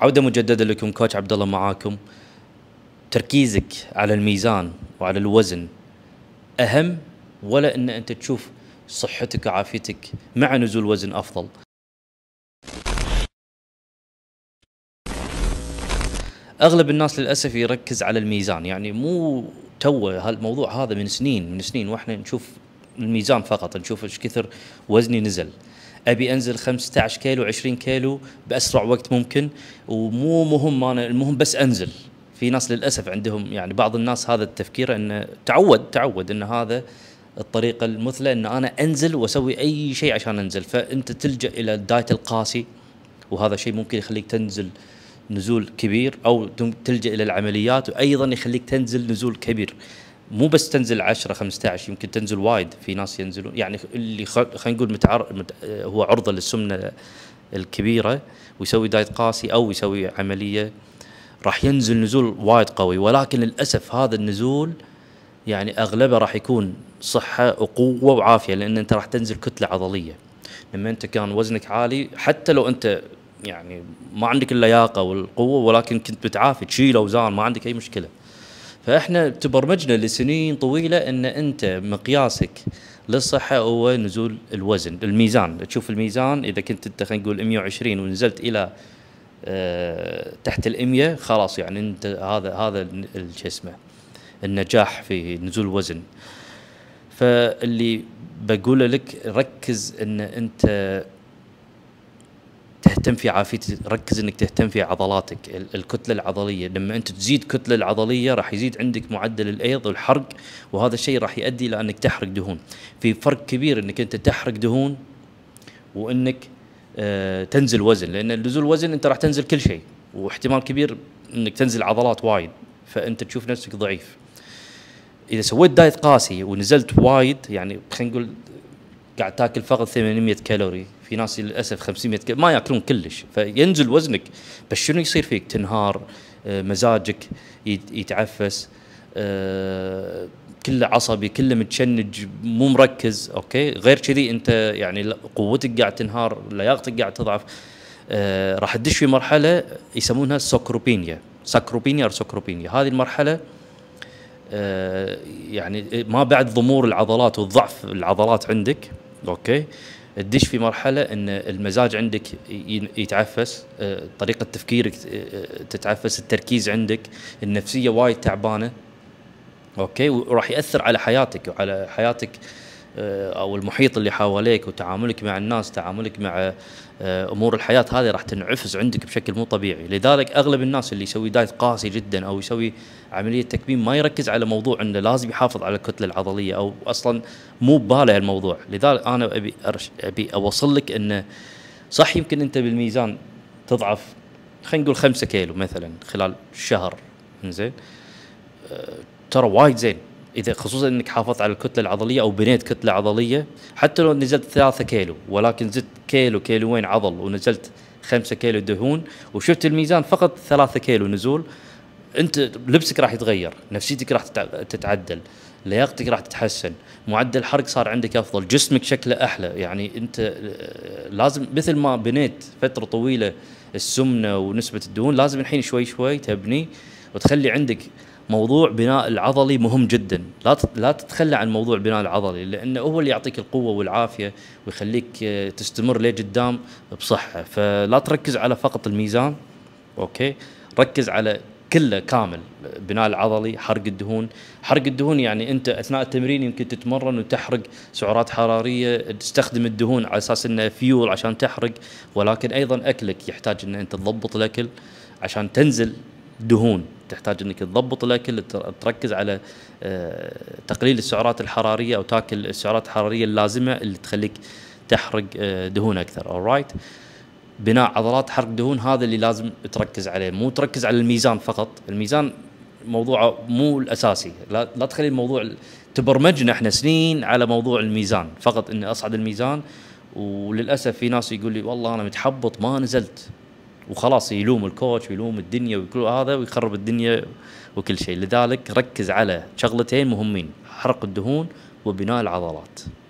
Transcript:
عوده مجدده لكم كوتش عبد الله معاكم تركيزك على الميزان وعلى الوزن اهم ولا ان انت تشوف صحتك وعافيتك مع نزول وزن افضل اغلب الناس للاسف يركز على الميزان يعني مو تو هالموضوع هذا من سنين من سنين واحنا نشوف الميزان فقط نشوف ايش كثر وزني نزل ابي انزل 15 كيلو 20 كيلو باسرع وقت ممكن ومو مهم انا المهم بس انزل في ناس للاسف عندهم يعني بعض الناس هذا التفكير انه تعود تعود ان هذا الطريقه المثلى ان انا انزل واسوي اي شيء عشان انزل فانت تلجا الى الدايت القاسي وهذا شيء ممكن يخليك تنزل نزول كبير او تلجا الى العمليات وايضا يخليك تنزل نزول كبير مو بس تنزل 10 15 يمكن تنزل وايد في ناس ينزلون يعني اللي خلينا نقول متعر هو عرضه للسمنه الكبيره ويسوي دايت قاسي او يسوي عمليه راح ينزل نزول وايد قوي ولكن للاسف هذا النزول يعني اغلبه راح يكون صحه وقوه وعافيه لان انت راح تنزل كتله عضليه لما انت كان وزنك عالي حتى لو انت يعني ما عندك اللياقه والقوه ولكن كنت بتعافي تشيل اوزان ما عندك اي مشكله فاحنا تبرمجنا لسنين طويله ان انت مقياسك للصحه هو نزول الوزن الميزان تشوف الميزان اذا كنت انت خلينا نقول 120 ونزلت الى أه تحت ال 100 خلاص يعني انت هذا هذا شو اسمه النجاح في نزول الوزن فاللي بقوله لك ركز ان انت تهتم في عافيتك ركز انك تهتم في عضلاتك الكتله العضليه لما انت تزيد كتله العضليه راح يزيد عندك معدل الايض والحرق وهذا الشيء راح يؤدي الى انك تحرق دهون في فرق كبير انك انت تحرق دهون وانك آه تنزل وزن لان نزول وزن انت راح تنزل كل شيء واحتمال كبير انك تنزل عضلات وايد فانت تشوف نفسك ضعيف اذا سويت دايت قاسي ونزلت وايد يعني خلينا نقول قاعد تاكل فقط 800 كالوري في ناس للاسف 500 كيلو ما ياكلون كلش فينزل وزنك بس شنو يصير فيك تنهار آه، مزاجك يتعفس آه، كله عصبي كله متشنج مو مركز اوكي غير كذي انت يعني قوتك قاعد تنهار لياقتك قاعد تضعف آه، راح تدش في مرحله يسمونها سكروبينيا سكروبينيا او سكروبينيا هذه المرحله يعني ما بعد ضمور العضلات وضعف العضلات عندك اوكي تدش في مرحله ان المزاج عندك يتعفس آه، طريقه تفكيرك آه، تتعفس التركيز عندك النفسيه وايد تعبانه اوكي وراح ياثر على حياتك وعلى حياتك آه، او المحيط اللي حواليك وتعاملك مع الناس تعاملك مع آه، امور الحياه هذه راح تنعفس عندك بشكل مو طبيعي لذلك اغلب الناس اللي يسوي دايت قاسي جدا او يسوي عمليه تكميم ما يركز على موضوع انه لازم يحافظ على الكتله العضليه او اصلا مو بباله الموضوع لذلك انا ابي أرش ابي اوصل لك انه صح يمكن انت بالميزان تضعف خلينا نقول 5 كيلو مثلا خلال شهر زين آه، ترى وايد زين اذا خصوصا انك حافظت على الكتله العضليه او بنيت كتله عضليه حتى لو نزلت ثلاثة كيلو ولكن زدت كيلو كيلوين عضل ونزلت خمسة كيلو دهون وشفت الميزان فقط ثلاثة كيلو نزول انت لبسك راح يتغير نفسيتك راح تتعدل لياقتك راح تتحسن معدل الحرق صار عندك افضل جسمك شكله احلى يعني انت لازم مثل ما بنيت فتره طويله السمنه ونسبه الدهون لازم الحين شوي شوي تبني وتخلي عندك موضوع بناء العضلي مهم جدا لا لا تتخلى عن موضوع بناء العضلي لانه هو اللي يعطيك القوه والعافيه ويخليك آه، تستمر لقدام بصحه فلا تركز على فقط الميزان اوكي ركز على كله كامل بناء العضلي حرق الدهون حرق الدهون يعني انت اثناء التمرين يمكن تتمرن وتحرق سعرات حراريه تستخدم الدهون على اساس انه فيول عشان تحرق ولكن ايضا اكلك يحتاج ان انت تضبط الاكل عشان تنزل دهون تحتاج انك تضبط الاكل تركز على آه، تقليل السعرات الحراريه او تاكل السعرات الحراريه اللازمه اللي تخليك تحرق آه، دهون اكثر اورايت right. بناء عضلات حرق دهون هذا اللي لازم تركز عليه مو تركز على الميزان فقط الميزان موضوعه مو الاساسي لا, لا تخلي الموضوع تبرمجنا احنا سنين على موضوع الميزان فقط اني اصعد الميزان وللاسف في ناس يقول لي والله انا متحبط ما نزلت وخلاص يلوم الكوتش ويلوم الدنيا وكل هذا ويخرب الدنيا وكل شيء لذلك ركز على شغلتين مهمين حرق الدهون وبناء العضلات